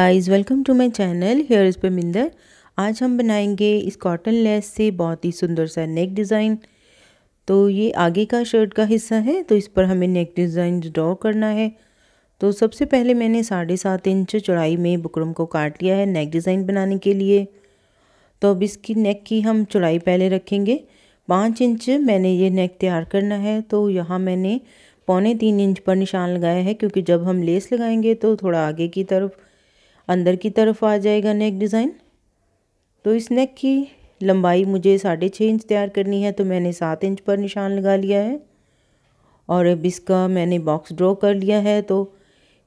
guys welcome to my channel here is Parminder आज हम बनाएंगे इस कॉटन लेस से बहुत ही सुंदर सा नेक डिज़ाइन तो ये आगे का शर्ट का हिस्सा है तो इस पर हमें नेक डिज़ाइन ड्रॉ करना है तो सबसे पहले मैंने साढ़े सात इंच चौड़ाई में बुकरम को काट लिया है नेक डिज़ाइन बनाने के लिए तो अब इसकी नेक की हम चौड़ाई पहले रखेंगे पाँच इंच मैंने ये नेक तैयार करना है तो यहाँ मैंने पौने तीन इंच पर निशान लगाया है क्योंकि जब हम लेस लगाएंगे तो थोड़ा आगे की तरफ अंदर की तरफ आ जाएगा नेक डिज़ाइन तो इस नेक की लंबाई मुझे साढ़े छः इंच तैयार करनी है तो मैंने सात इंच पर निशान लगा लिया है और अब इसका मैंने बॉक्स ड्रॉ कर लिया है तो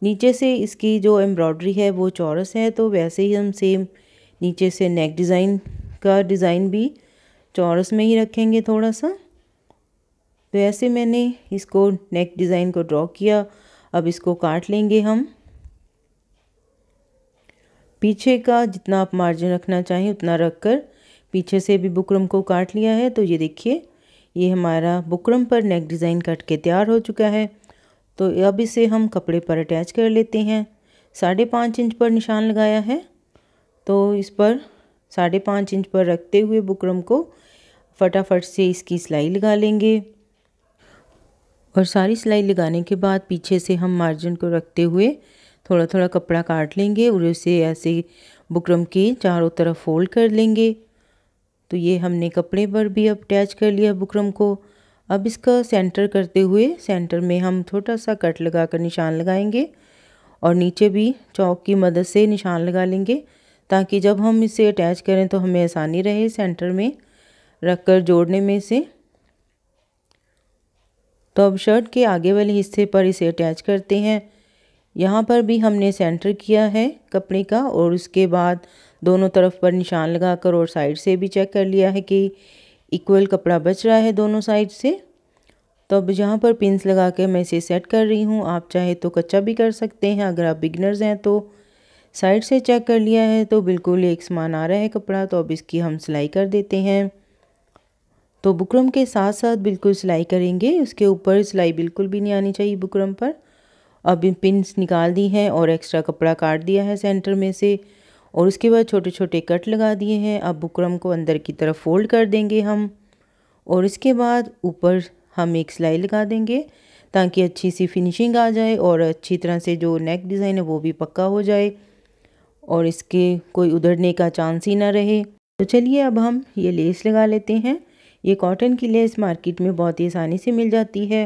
नीचे से इसकी जो एम्ब्रॉयडरी है वो चौरस है तो वैसे ही हम सेम नीचे से नेक डिज़ाइन का डिज़ाइन भी चौरस में ही रखेंगे थोड़ा सा तो ऐसे मैंने इसको नेक डिज़ाइन को ड्रॉ किया अब इसको काट लेंगे हम पीछे का जितना आप मार्जिन रखना चाहें उतना रख कर पीछे से भी बुकरम को काट लिया है तो ये देखिए ये हमारा बुकरम पर नेक डिज़ाइन कट के तैयार हो चुका है तो अब इसे हम कपड़े पर अटैच कर लेते हैं साढ़े पाँच इंच पर निशान लगाया है तो इस पर साढ़े पाँच इंच पर रखते हुए बुकरम को फटाफट से इसकी सिलाई लगा लेंगे और सारी सिलाई लगाने के बाद पीछे से हम मार्जिन को रखते हुए थोड़ा थोड़ा कपड़ा काट लेंगे और उसे ऐसे बुकरम के चारों तरफ फोल्ड कर लेंगे तो ये हमने कपड़े पर भी अब अटैच कर लिया बुकरम को अब इसका सेंटर करते हुए सेंटर में हम छोटा सा कट लगा कर निशान लगाएंगे और नीचे भी चौक की मदद से निशान लगा लेंगे ताकि जब हम इसे अटैच करें तो हमें आसानी रहे सेंटर में रख कर जोड़ने में से तो अब शर्ट के आगे वाले हिस्से पर इसे अटैच करते हैं यहाँ पर भी हमने सेंटर किया है कपड़े का और उसके बाद दोनों तरफ पर निशान लगाकर और साइड से भी चेक कर लिया है कि इक्वल कपड़ा बच रहा है दोनों साइड से तो अब यहाँ पर पिंस लगा के मैं इसे सेट कर रही हूँ आप चाहे तो कच्चा भी कर सकते हैं अगर आप बिगनर्स हैं तो साइड से चेक कर लिया है तो बिल्कुल एक समान आ रहा है कपड़ा तो अब इसकी हम सिलाई कर देते हैं तो बुकरम के साथ साथ बिल्कुल सिलाई करेंगे उसके ऊपर सिलाई बिल्कुल भी नहीं आनी चाहिए बुकरम पर अब इन पिंस निकाल दी हैं और एक्स्ट्रा कपड़ा काट दिया है सेंटर में से और उसके बाद छोटे छोटे कट लगा दिए हैं अब बुकरम को अंदर की तरफ फोल्ड कर देंगे हम और इसके बाद ऊपर हम एक सिलाई लगा देंगे ताकि अच्छी सी फिनिशिंग आ जाए और अच्छी तरह से जो नेक डिज़ाइन है वो भी पक्का हो जाए और इसके कोई उधड़ने का चांस ही ना रहे तो चलिए अब हम ये लेस लगा लेते हैं ये कॉटन की लेस मार्केट में बहुत ही आसानी से मिल जाती है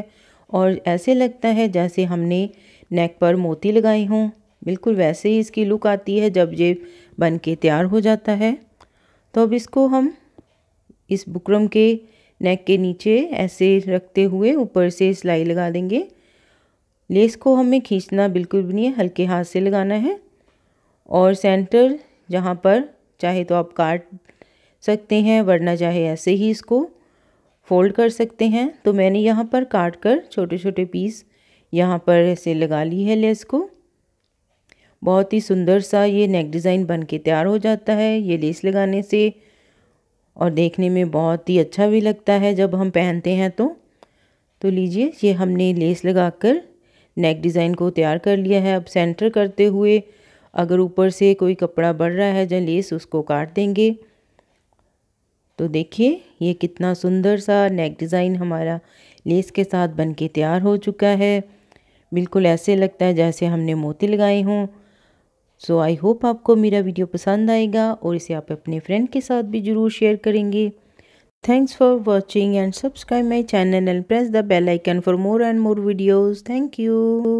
और ऐसे लगता है जैसे हमने नेक पर मोती लगाए हों बिल्कुल वैसे ही इसकी लुक आती है जब ये बन के तैयार हो जाता है तो अब इसको हम इस बुकरम के नेक के नीचे ऐसे रखते हुए ऊपर से सिलाई लगा देंगे लेस को हमें खींचना बिल्कुल भी नहीं है हल्के हाथ से लगाना है और सेंटर जहाँ पर चाहे तो आप काट सकते हैं वरना चाहे ऐसे ही इसको फ़ोल्ड कर सकते हैं तो मैंने यहाँ पर काट कर छोटे छोटे पीस यहाँ पर ऐसे लगा ली है लेस को बहुत ही सुंदर सा ये नेक डिज़ाइन बन के तैयार हो जाता है ये लेस लगाने से और देखने में बहुत ही अच्छा भी लगता है जब हम पहनते हैं तो तो लीजिए ये हमने लेस लगाकर नेक डिज़ाइन को तैयार कर लिया है अब सेंटर करते हुए अगर ऊपर से कोई कपड़ा बढ़ रहा है जो लेस उसको काट देंगे तो देखिए ये कितना सुंदर सा नेक डिज़ाइन हमारा लेस के साथ बन के तैयार हो चुका है बिल्कुल ऐसे लगता है जैसे हमने मोती लगाए हों सो आई होप आपको मेरा वीडियो पसंद आएगा और इसे आप अपने फ्रेंड के साथ भी ज़रूर शेयर करेंगे thanks for watching and subscribe my channel and press the bell icon for more and more videos thank you